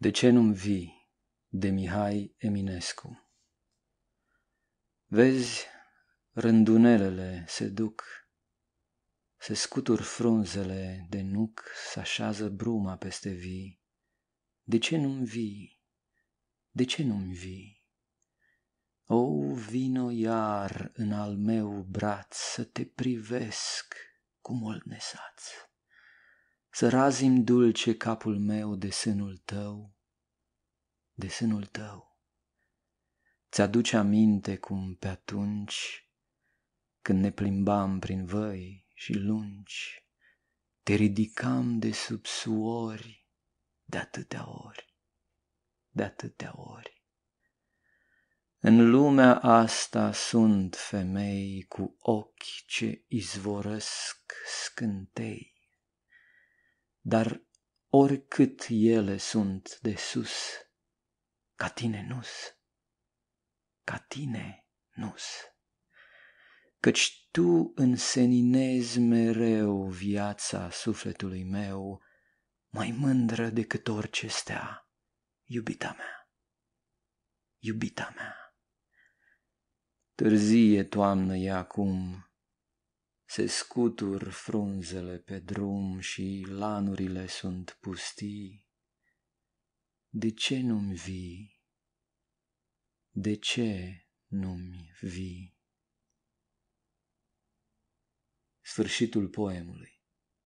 De ce nu-mi vii? De Mihai Eminescu Vezi, rândunelele se duc, Se scutur frunzele de nuc, să așează bruma peste vii. De ce nu-mi vii? De ce nu-mi vii? O, vino iar în al meu braț Să te privesc cu mult nesați. Să razim dulce capul meu de sânul tău, de sânul tău. Ți-aduce aminte cum pe atunci, când ne plimbam prin văi și lungi, te ridicam de sub suori de atâtea ori, de atâtea ori. În lumea asta sunt femei cu ochi ce izvorăsc scântei dar oricât ele sunt de sus, ca tine nus, ca tine nus. Căci tu înseninezi mereu viața sufletului meu, mai mândră decât orice stea, iubita mea, iubita mea. Târzie toamnă e acum, se scutur frunzele pe drum și lanurile sunt pustii. De ce nu-mi vii? De ce nu-mi vii? Sfârșitul poemului